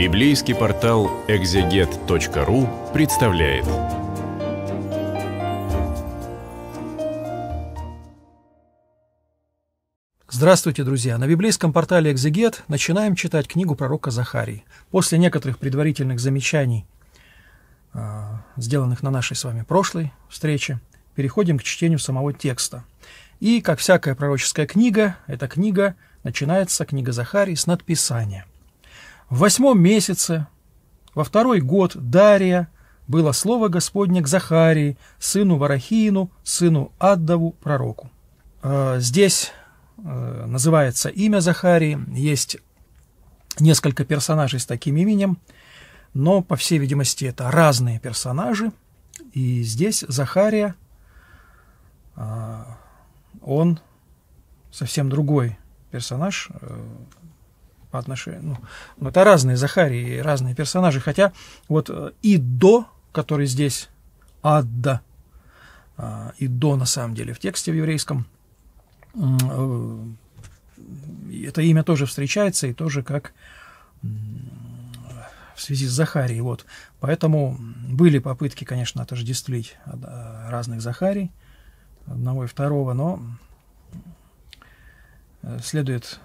Библейский портал экзегет.ру представляет. Здравствуйте, друзья! На библейском портале «Экзегет» начинаем читать книгу пророка Захарии. После некоторых предварительных замечаний, а, сделанных на нашей с вами прошлой встрече, переходим к чтению самого текста. И, как всякая пророческая книга, эта книга начинается, книга Захарии, с надписания. В восьмом месяце, во второй год Дария, было слово Господне к Захарии, сыну Варахиину, сыну Аддаву, пророку. Э, здесь э, называется имя Захарии, есть несколько персонажей с таким именем, но, по всей видимости, это разные персонажи, и здесь Захария, э, он совсем другой персонаж, по отношению. Ну, ну, это разные Захарии, разные персонажи. Хотя вот э, и до, который здесь, Адда, а, и до на самом деле в тексте в еврейском, э, это имя тоже встречается и тоже как в связи с Захарией. Вот. Поэтому были попытки, конечно, отождествить а, разных Захарий, одного и второго, но э, следует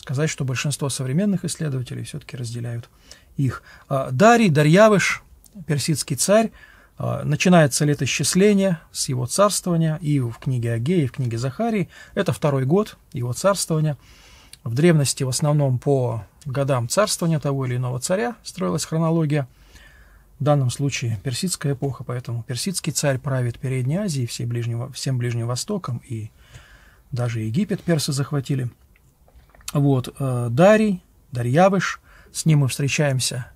сказать, что большинство современных исследователей все-таки разделяют их. А, Дарий, Дарьявыш, персидский царь, а, начинается летоисчисление с его царствования, и в книге Агеи, и в книге Захарии, это второй год его царствования. В древности в основном по годам царствования того или иного царя строилась хронология. В данном случае персидская эпоха, поэтому персидский царь правит Передней Азией, всей ближнего, всем Ближним Востоком, и даже Египет персы захватили – вот, э, Дарий, Дарьявыш, с ним мы встречаемся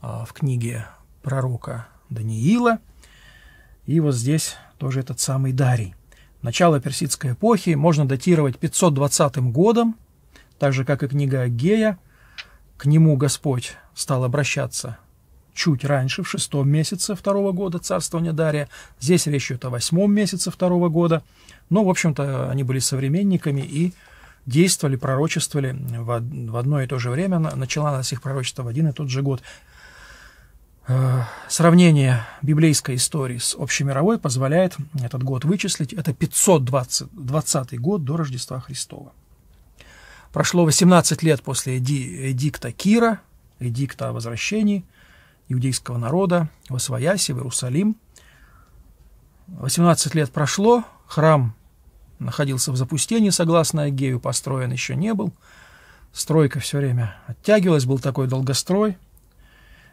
э, в книге пророка Даниила. И вот здесь тоже этот самый Дарий. Начало персидской эпохи можно датировать 520 годом, так же, как и книга Гея. К нему Господь стал обращаться чуть раньше, в шестом месяце второго года царствования Дария. Здесь речь идет о восьмом месяце второго года. Но, ну, в общем-то, они были современниками и действовали, пророчествовали в, в одно и то же время. начала нас их пророчество в один и тот же год. Э, сравнение библейской истории с общемировой позволяет этот год вычислить. Это 520 год до Рождества Христова. Прошло 18 лет после эди, эдикта Кира, эдикта о возвращении иудейского народа в Освояси, в Иерусалим. 18 лет прошло, храм находился в запустении, согласно Агею, построен еще не был. Стройка все время оттягивалась, был такой долгострой.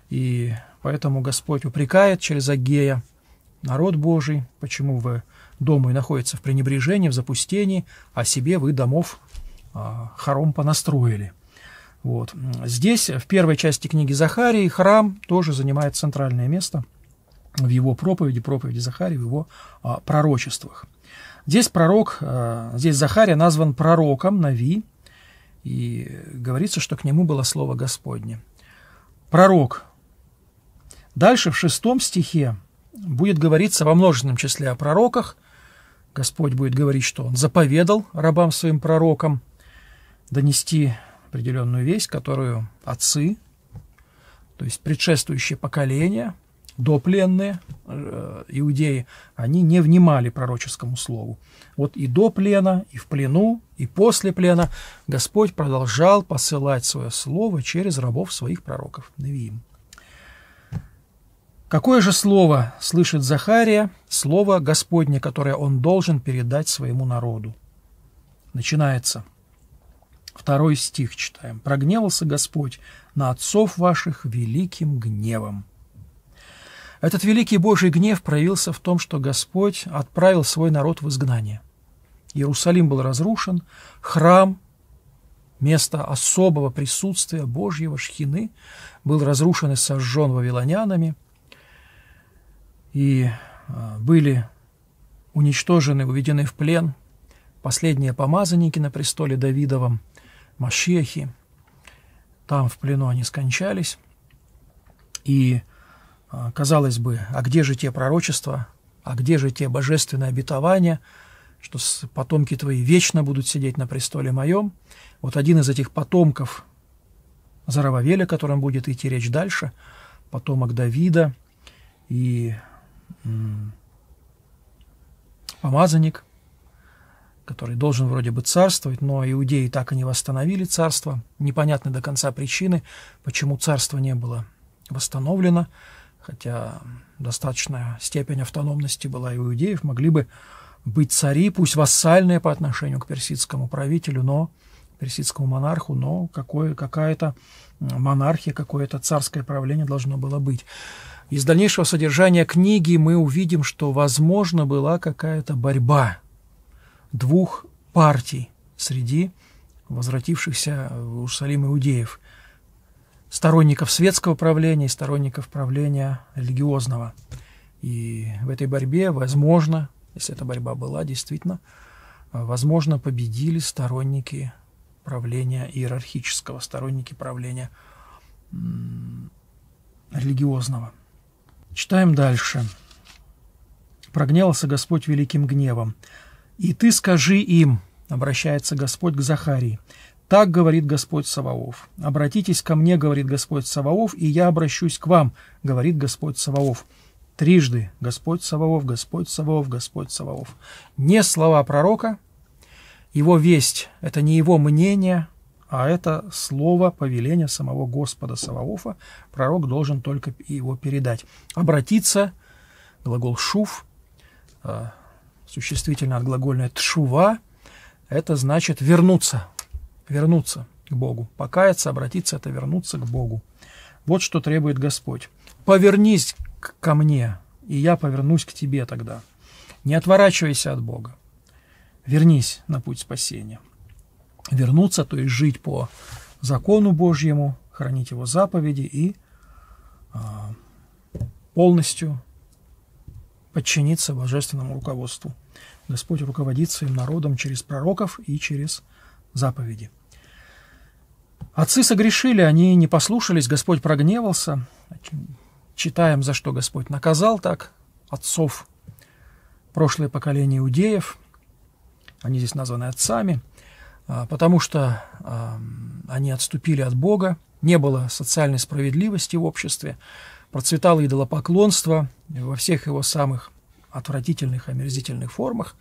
И поэтому Господь упрекает через Агея народ Божий, почему вы дому и находится в пренебрежении, в запустении, а себе вы домов а, хором понастроили. Вот. Здесь, в первой части книги Захарии, храм тоже занимает центральное место в его проповеди, проповеди Захарии, в его а, пророчествах. Здесь пророк, э, здесь Захария назван пророком Нави, и говорится, что к нему было слово Господне. Пророк. Дальше в шестом стихе будет говориться во множественном числе о пророках. Господь будет говорить, что Он заповедал рабам своим пророкам донести определенную весть, которую отцы, то есть предшествующие поколения, допленные э, иудеи, они не внимали пророческому слову. Вот и до плена, и в плену, и после плена Господь продолжал посылать свое слово через рабов своих пророков, Навиим. Какое же слово слышит Захария? Слово Господне, которое он должен передать своему народу. Начинается. Второй стих читаем. «Прогневался Господь на отцов ваших великим гневом». Этот великий Божий гнев проявился в том, что Господь отправил свой народ в изгнание. Иерусалим был разрушен, храм, место особого присутствия Божьего Шхины, был разрушен и сожжен вавилонянами, и а, были уничтожены, уведены в плен последние помазанники на престоле Давидовом, Машехи. Там в плену они скончались. И а, казалось бы, а где же те пророчества, а где же те божественные обетования, что потомки твои вечно будут сидеть на престоле моем? Вот один из этих потомков Зарававеля, о котором будет идти речь дальше, потомок Давида и помазанник, который должен вроде бы царствовать, но иудеи так и не восстановили царство. Непонятны до конца причины, почему царство не было восстановлено хотя достаточная степень автономности была и у иудеев, могли бы быть цари, пусть вассальные по отношению к персидскому правителю, но персидскому монарху, но какое, какая-то монархия, какое-то царское правление должно было быть. Из дальнейшего содержания книги мы увидим, что, возможно, была какая-то борьба двух партий среди возвратившихся в Иерусалим иудеев – сторонников светского правления и сторонников правления религиозного. И в этой борьбе, возможно, если эта борьба была действительно, э, возможно, победили сторонники правления иерархического, сторонники правления религиозного. Читаем дальше. «Прогневался Господь великим гневом. И ты скажи им, — обращается Господь к Захарии, так говорит Господь Саваоф. Обратитесь ко мне, говорит Господь Саваоф, и я обращусь к вам, говорит Господь Саваоф. Трижды Господь Саваоф, Господь Саваоф, Господь Саваоф. Не слова пророка, его весть – это не его мнение, а это слово повеление самого Господа Саваофа. Пророк должен только его передать. Обратиться, глагол «шув», э, существительно от глагольной «тшува», это значит вернуться, вернуться к Богу. Покаяться, обратиться – это вернуться к Богу. Вот что требует Господь. «Повернись ко мне, и я повернусь к тебе тогда. Не отворачивайся от Бога. Вернись на путь спасения». Вернуться, то есть жить по закону Божьему, хранить его заповеди и а, полностью подчиниться божественному руководству. Господь руководит своим народом через пророков и через заповеди. Отцы согрешили, они не послушались, Господь прогневался. Читаем, за что Господь наказал так отцов. Прошлое поколение иудеев, они здесь названы отцами, а, потому что а, они отступили от Бога, не было социальной справедливости в обществе, процветало идолопоклонство во всех его самых отвратительных, омерзительных формах.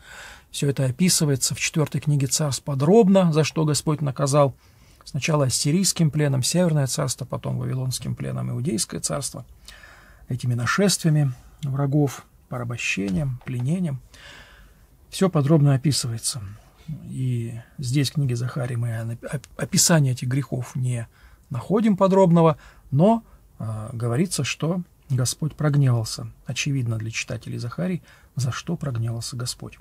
Все это описывается в четвертой книге царств подробно, за что Господь наказал сначала ассирийским пленом Северное царство, потом Вавилонским пленом Иудейское царство, этими нашествиями врагов, порабощением, пленением. Все подробно описывается. И здесь в книге Захарии мы описание этих грехов не находим подробного, но э, говорится, что Господь прогневался. Очевидно для читателей Захарий, за что прогневался Господь.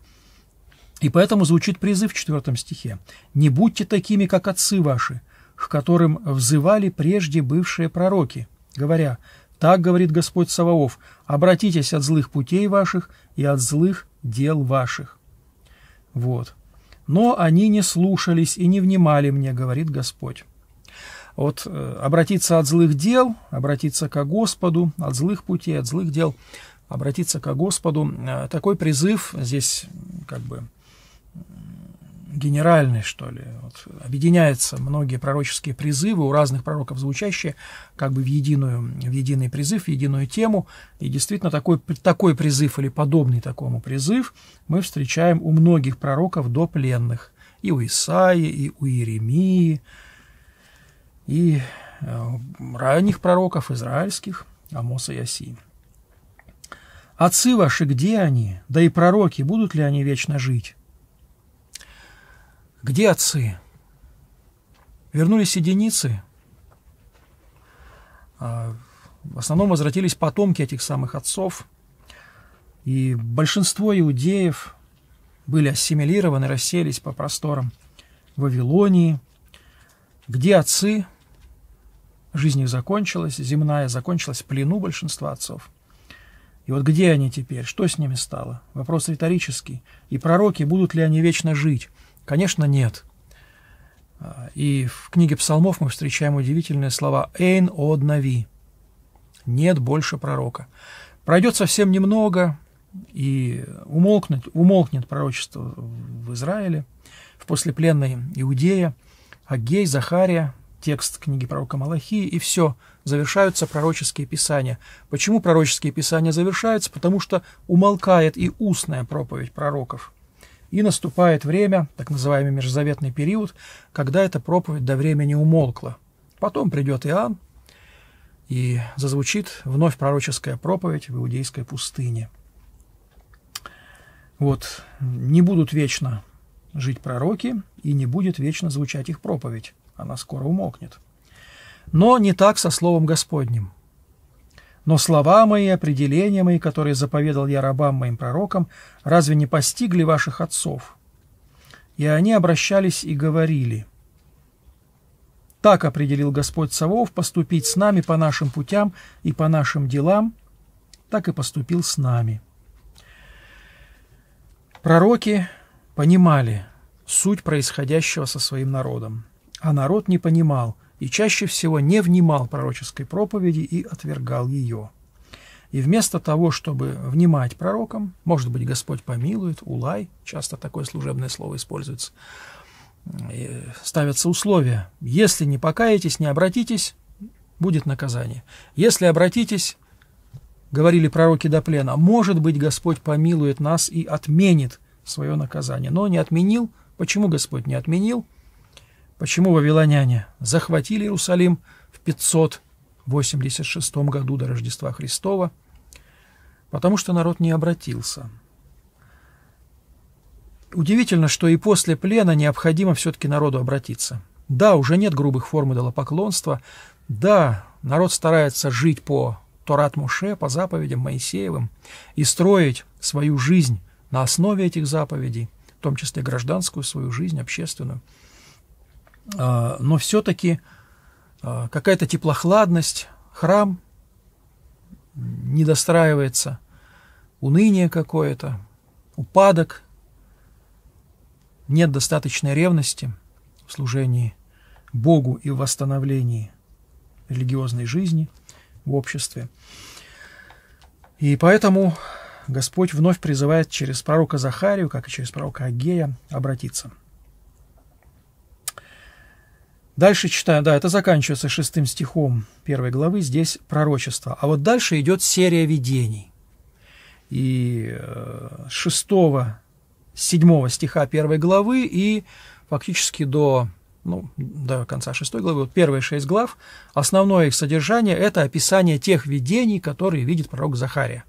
И поэтому звучит призыв в четвертом стихе. «Не будьте такими, как отцы ваши, к которым взывали прежде бывшие пророки, говоря, «Так говорит Господь Саваоф, обратитесь от злых путей ваших и от злых дел ваших». Вот. «Но они не слушались и не внимали мне, говорит Господь». Вот э, обратиться от злых дел, обратиться к Господу, от злых путей, от злых дел, обратиться к Господу. Э, такой призыв здесь как бы генеральный, что ли. Вот, объединяются многие пророческие призывы, у разных пророков звучащие, как бы в, единую, в единый призыв, в единую тему. И действительно, такой, такой призыв или подобный такому призыв мы встречаем у многих пророков до пленных. И у Исаи, и у Иеремии, и э, ранних пророков израильских, Амоса и Осии. «Отцы ваши, где они? Да и пророки, будут ли они вечно жить?» «Где отцы?» Вернулись единицы. «А, в основном возвратились потомки этих самых отцов. И большинство иудеев были ассимилированы, расселись по просторам Вавилонии – где отцы? Жизнь их закончилась, земная закончилась плену большинства отцов. И вот где они теперь? Что с ними стало? Вопрос риторический. И пророки, будут ли они вечно жить? Конечно, нет. А, и в книге псалмов мы встречаем удивительные слова «Эйн од нави» – «Нет больше пророка». Пройдет совсем немного, и умолкнет, умолкнет пророчество в Израиле, в послепленной Иудее – Агей, Захария, текст книги пророка Малахии, и все, завершаются пророческие писания. Почему пророческие писания завершаются? Потому что умолкает и устная проповедь пророков. И наступает время, так называемый межзаветный период, когда эта проповедь до времени умолкла. Потом придет Иоанн, и зазвучит вновь пророческая проповедь в Иудейской пустыне. Вот, не будут вечно жить пророки, и не будет вечно звучать их проповедь. Она скоро умолкнет. Но не так со словом Господним. Но слова мои, определения мои, которые заповедал я рабам моим пророкам, разве не постигли ваших отцов? И они обращались и говорили. Так определил Господь Савов поступить с нами по нашим путям и по нашим делам, так и поступил с нами. Пророки понимали суть происходящего со своим народом, а народ не понимал и чаще всего не внимал пророческой проповеди и отвергал ее. И вместо того, чтобы внимать пророкам, может быть, Господь помилует, улай, часто такое служебное слово используется, э, ставятся условия. Если не покаетесь, не обратитесь, будет наказание. Если обратитесь, говорили пророки до плена, может быть, Господь помилует нас и отменит свое наказание. Но не отменил. Почему Господь не отменил? Почему вавилоняне захватили Иерусалим в 586 году до Рождества Христова? Потому что народ не обратился. Удивительно, что и после плена необходимо все-таки народу обратиться. Да, уже нет грубых форм идолопоклонства. Да, народ старается жить по Торат Муше, по заповедям Моисеевым, и строить свою жизнь на основе этих заповедей, в том числе гражданскую свою жизнь, общественную. А, но все-таки а, какая-то теплохладность, храм не достраивается, уныние какое-то, упадок, нет достаточной ревности в служении Богу и в восстановлении религиозной жизни в обществе. И поэтому Господь вновь призывает через пророка Захарию, как и через пророка Агея, обратиться. Дальше читаем, да, это заканчивается шестым стихом первой главы, здесь пророчество. А вот дальше идет серия видений. И э, шестого, седьмого стиха первой главы и фактически до, ну, до конца шестой главы, вот первые шесть глав, основное их содержание – это описание тех видений, которые видит пророк Захария.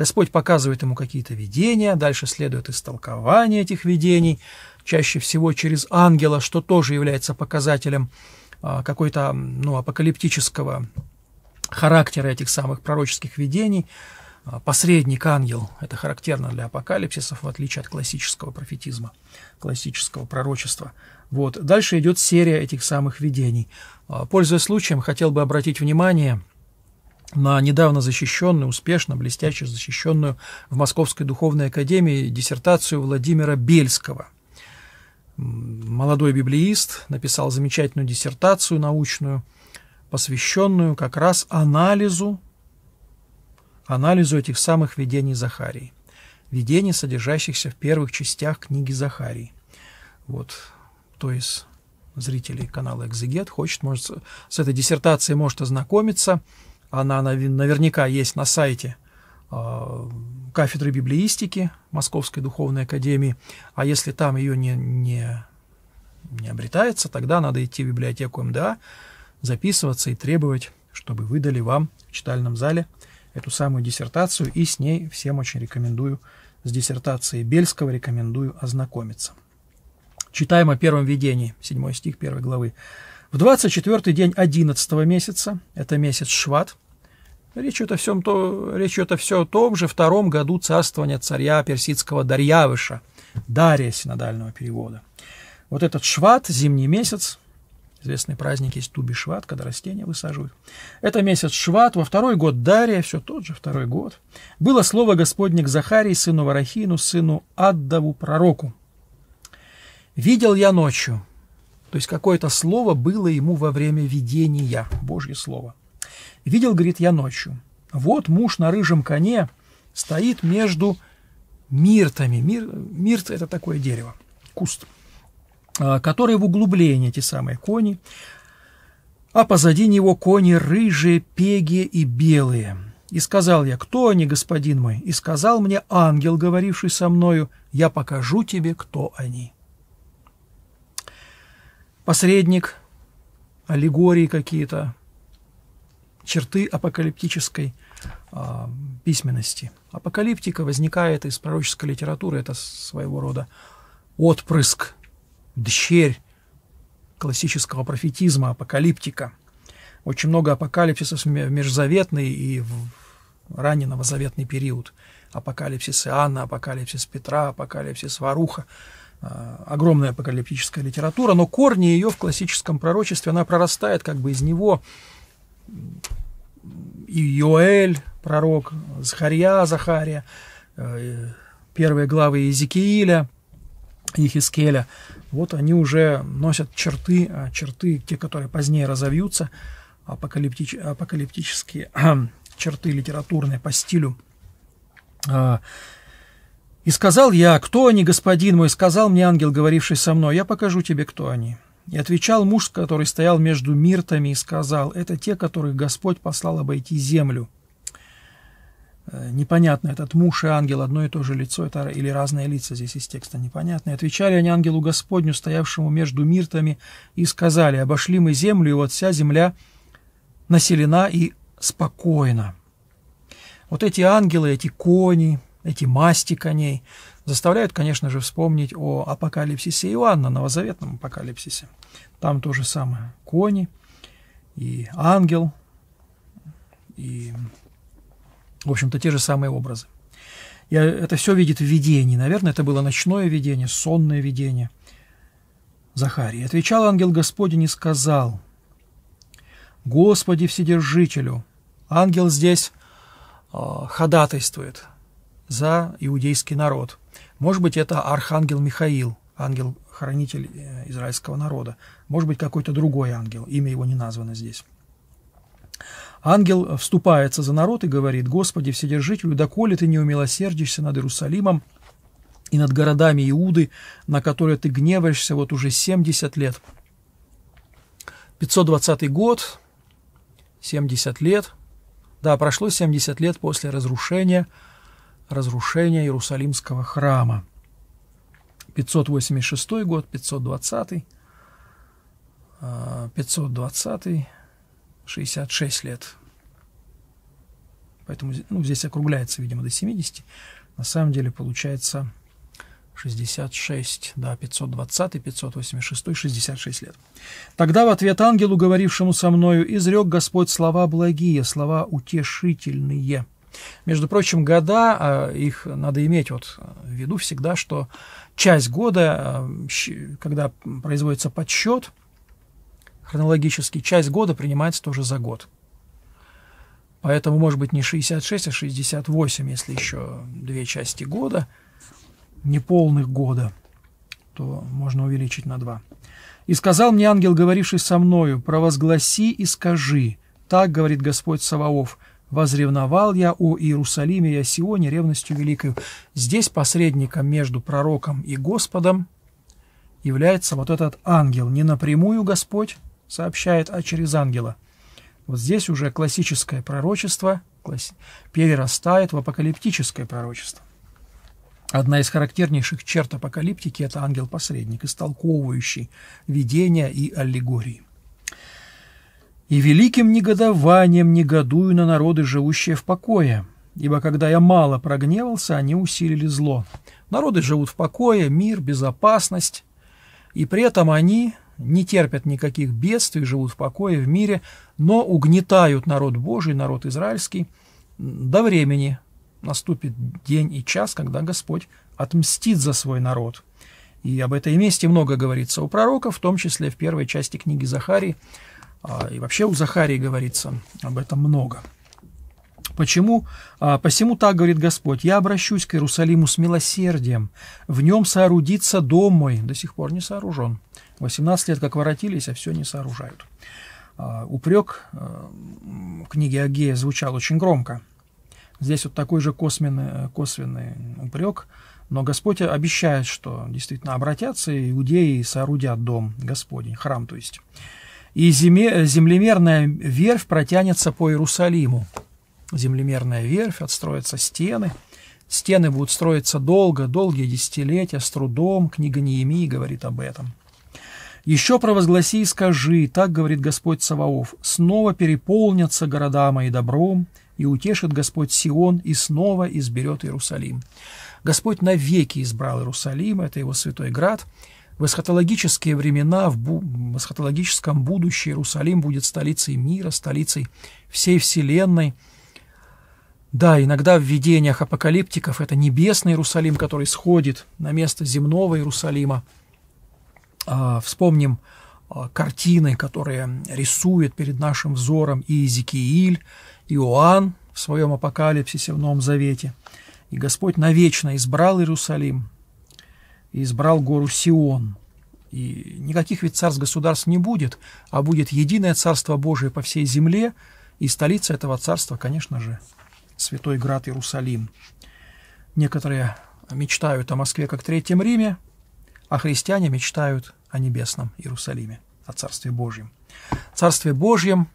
Господь показывает ему какие-то видения, дальше следует истолкование этих видений, чаще всего через ангела, что тоже является показателем а, какой-то ну, апокалиптического характера этих самых пророческих видений. А, посредник ангел – это характерно для апокалипсисов, в отличие от классического профетизма, классического пророчества. Вот. Дальше идет серия этих самых видений. А, пользуясь случаем, хотел бы обратить внимание – на недавно защищенную, успешно, блестяще защищенную в Московской духовной академии диссертацию Владимира Бельского. Молодой библеист написал замечательную диссертацию научную, посвященную как раз анализу, анализу этих самых видений Захарии, видений, содержащихся в первых частях книги Захарии. Вот, то есть зрителей канала «Экзегет» хочет, может, с этой диссертацией может ознакомиться – она наверняка есть на сайте а, кафедры библеистики Московской Духовной Академии. А если там ее не, не, не обретается, тогда надо идти в библиотеку МДА, записываться и требовать, чтобы выдали вам в читальном зале эту самую диссертацию. И с ней всем очень рекомендую, с диссертацией Бельского рекомендую ознакомиться. Читаем о первом видении, 7 стих 1 главы. В 24 день 11 месяца, это месяц Шват, речь идет, о всем то, речь идет о все о том же втором году царствования царя персидского Дарьявыша, Дария синодального перевода. Вот этот Шват, зимний месяц, известный праздник есть Туби Шват, когда растения высаживают. Это месяц Шват, во второй год Дария, все тот же второй год. Было слово Господне к Захарии, сыну Варахину, сыну Аддаву, пророку. «Видел я ночью, то есть какое-то слово было ему во время видения, Божье слово. Видел, говорит, я ночью. Вот муж на рыжем коне стоит между миртами. Мир, мирт – это такое дерево, куст, а, который в углублении, эти самые кони, а позади него кони рыжие, пеги и белые. И сказал я, кто они, господин мой? И сказал мне ангел, говоривший со мною, я покажу тебе, кто они посредник, аллегории какие-то, черты апокалиптической э, письменности. Апокалиптика возникает из пророческой литературы, это своего рода отпрыск, дщерь классического профетизма, апокалиптика. Очень много апокалипсисов в межзаветный и в ранний новозаветный период. Апокалипсис Иоанна, апокалипсис Петра, апокалипсис Варуха – Э, огромная апокалиптическая литература, но корни ее в классическом пророчестве, она прорастает как бы из него. И Йоэль, пророк, Захарья, Захария, э, первые главы Иезекииля, Ихискеля, вот они уже носят черты, а черты, те, которые позднее разовьются, апокалиптич, апокалиптические черты литературные по стилю э, и сказал я, кто они, господин мой, сказал мне ангел, говоривший со мной, я покажу тебе, кто они. И отвечал муж, который стоял между миртами, и сказал, это те, которых Господь послал обойти землю. Э, непонятно, этот муж и ангел одно и то же лицо, это, или разные лица здесь из текста, непонятно. И отвечали они ангелу Господню, стоявшему между миртами, и сказали, обошли мы землю, и вот вся земля населена и спокойна. Вот эти ангелы, эти кони, эти масти коней, заставляют, конечно же, вспомнить о апокалипсисе Иоанна, новозаветном апокалипсисе. Там то же самое. Кони и ангел, и, в общем-то, те же самые образы. Я э, это все видит в видении. Наверное, это было ночное видение, сонное видение. Захарий. Отвечал ангел Господень и сказал, «Господи Вседержителю». Ангел здесь э, ходатайствует, за иудейский народ. Может быть, это архангел Михаил, ангел-хранитель э, израильского народа. Может быть, какой-то другой ангел, имя его не названо здесь. Ангел вступается за народ и говорит, «Господи, Вседержителю, доколе ты не умилосердишься над Иерусалимом и над городами Иуды, на которые ты гневаешься вот уже 70 лет». 520 год, 70 лет, да, прошло 70 лет после разрушения разрушения Иерусалимского храма. 586 год, 520, 520, 66 лет. Поэтому ну, здесь округляется, видимо, до 70. На самом деле получается 66, да, 520, 586, 66 лет. Тогда в ответ ангелу, говорившему со мною, изрек Господь слова благие, слова утешительные. Между прочим, года, а, их надо иметь вот в виду всегда, что часть года, а, когда производится подсчет хронологический, часть года принимается тоже за год. Поэтому, может быть, не 66, а 68, если еще две части года, неполных года, то можно увеличить на два. «И сказал мне ангел, говоривший со мною, провозгласи и скажи, так говорит Господь Саваоф, Возревновал я о Иерусалиме и о Сионе ревностью великой. Здесь посредником между пророком и Господом является вот этот ангел. Не напрямую Господь сообщает, а через ангела. Вот здесь уже классическое пророчество перерастает в апокалиптическое пророчество. Одна из характернейших черт апокалиптики – это ангел-посредник, истолковывающий видения и аллегории и великим негодованием негодую на народы, живущие в покое, ибо когда я мало прогневался, они усилили зло. Народы живут в покое, мир, безопасность, и при этом они не терпят никаких бедствий, живут в покое, в мире, но угнетают народ Божий, народ израильский до времени. Наступит день и час, когда Господь отмстит за свой народ. И об этой мести много говорится у пророка, в том числе в первой части книги Захарии, а, и вообще у Захарии говорится об этом много. Почему? А, «Посему так, — говорит Господь, — я обращусь к Иерусалиму с милосердием, в нем соорудится дом мой». До сих пор не сооружен. 18 лет как воротились, а все не сооружают. А, упрек в книге Агея звучал очень громко. Здесь вот такой же косвенный, косвенный упрек, но Господь обещает, что действительно обратятся иудеи и соорудят дом Господень, храм то есть и земе, землемерная верфь протянется по Иерусалиму. Землемерная верфь, отстроятся стены. Стены будут строиться долго, долгие десятилетия, с трудом. Книга Неемии говорит об этом. «Еще провозгласи и скажи, так говорит Господь Саваоф, снова переполнятся города мои добром, и утешит Господь Сион, и снова изберет Иерусалим». Господь навеки избрал Иерусалим, это его святой град – в эсхатологические времена, в бу эсхатологическом будущем Иерусалим будет столицей мира, столицей всей Вселенной. Да, иногда в видениях апокалиптиков это небесный Иерусалим, который сходит на место земного Иерусалима. А, вспомним а, картины, которые рисует перед нашим взором и Иезекииль, и Иоанн в своем апокалипсисе в Новом Завете. И Господь навечно избрал Иерусалим – и избрал гору Сион. И никаких ведь царств-государств не будет, а будет единое царство Божие по всей земле, и столица этого царства, конечно же, Святой Град Иерусалим. Некоторые мечтают о Москве как Третьем Риме, а христиане мечтают о небесном Иерусалиме, о Царстве Божьем. Царстве Божьем,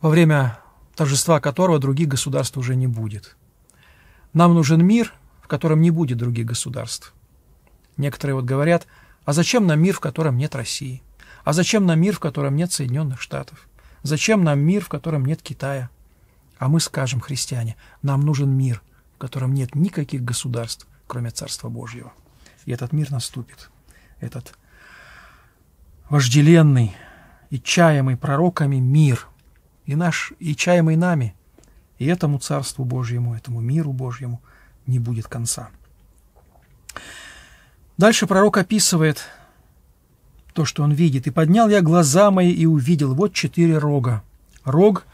во время торжества которого других государств уже не будет. Нам нужен мир – в котором не будет других государств. Некоторые вот говорят, а зачем нам мир, в котором нет России? А зачем нам мир, в котором нет Соединенных Штатов? Зачем нам мир, в котором нет Китая? А мы скажем, христиане, нам нужен мир, в котором нет никаких государств, кроме Царства Божьего. И этот мир наступит. Этот вожделенный и чаемый пророками мир, и наш, и чаемый нами, и этому Царству Божьему, этому миру Божьему – не будет конца. Дальше пророк описывает то, что он видит. «И поднял я глаза мои и увидел, вот четыре рога». Рог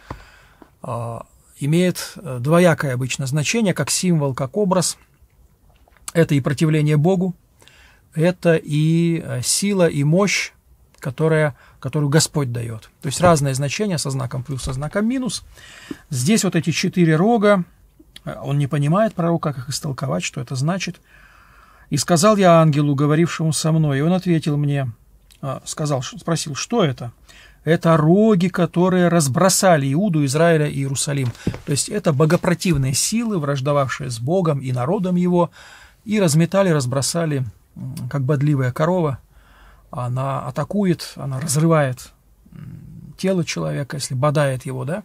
э, имеет э, двоякое обычно значение, как символ, как образ. Это и противление Богу, это и э, сила, и мощь, которая, которую Господь дает. То есть разное значение со знаком плюс, со знаком минус. Здесь вот эти четыре рога, он не понимает пророк, как их истолковать, что это значит. «И сказал я ангелу, говорившему со мной, и он ответил мне, а, сказал, спросил, что это?» Это роги, которые разбросали Иуду, Израиля и Иерусалим. То есть это богопротивные силы, враждовавшие с Богом и народом его, и разметали, разбросали, как бодливая корова. Она атакует, она разрывает тело человека, если бодает его, да,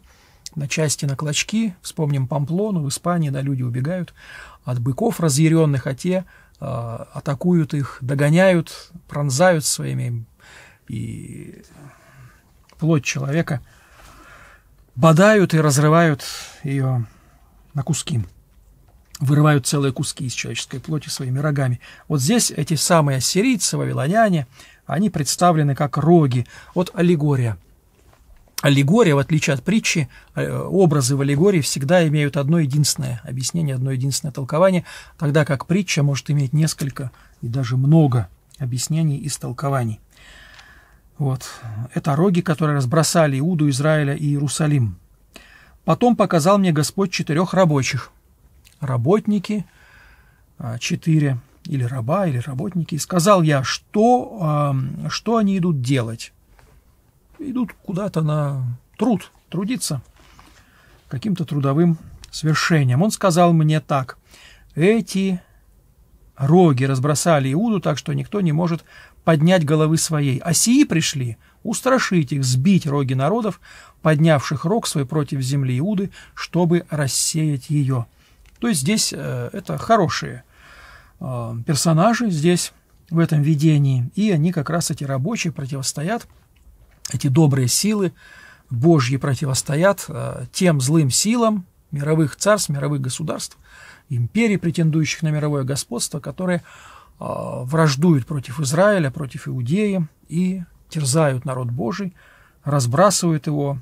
на части, на клочки. Вспомним Памплону в Испании, да, люди убегают от быков разъяренных, а те э, атакуют их, догоняют, пронзают своими и плоть человека, бодают и разрывают ее на куски вырывают целые куски из человеческой плоти своими рогами. Вот здесь эти самые ассирийцы, вавилоняне, они представлены как роги. Вот аллегория аллегория, в отличие от притчи, э, образы в аллегории всегда имеют одно единственное объяснение, одно единственное толкование, тогда как притча может иметь несколько и даже много объяснений и толкований. Вот. Это роги, которые разбросали Иуду, Израиля и Иерусалим. Потом показал мне Господь четырех рабочих. Работники, а, четыре, или раба, или работники. И сказал я, что, а, что они идут делать идут куда-то на труд, трудиться каким-то трудовым свершением. Он сказал мне так, эти роги разбросали Иуду, так что никто не может поднять головы своей. А сии пришли устрашить их, сбить роги народов, поднявших рог свой против земли Иуды, чтобы рассеять ее. То есть здесь э, это хорошие э, персонажи здесь, в этом видении, и они как раз эти рабочие противостоят эти добрые силы Божьи противостоят э, тем злым силам мировых царств, мировых государств, империй, претендующих на мировое господство, которые э, враждуют против Израиля, против Иудеи и терзают народ Божий, разбрасывают его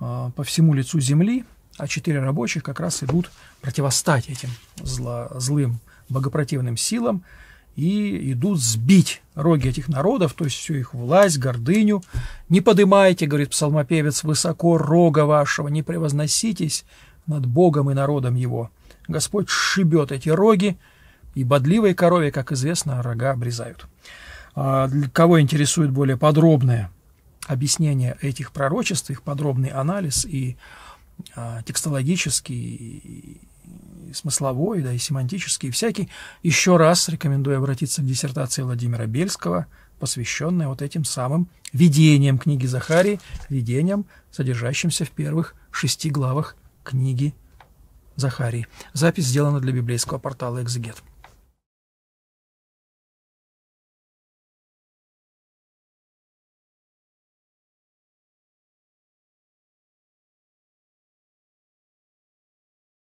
э, по всему лицу земли, а четыре рабочих как раз идут противостать этим зло, злым богопротивным силам и идут сбить роги этих народов, то есть всю их власть, гордыню. «Не подымайте, — говорит псалмопевец, — высоко рога вашего, не превозноситесь над Богом и народом его. Господь шибет эти роги, и бодливой корове, как известно, рога обрезают». А для кого интересует более подробное объяснение этих пророчеств, их подробный анализ и а, текстологический, и смысловой, да и семантический, и всякий, еще раз рекомендую обратиться к диссертации Владимира Бельского, посвященной вот этим самым видениям книги Захарии, видениям, содержащимся в первых шести главах книги Захарии. Запись сделана для библейского портала «Экзегет».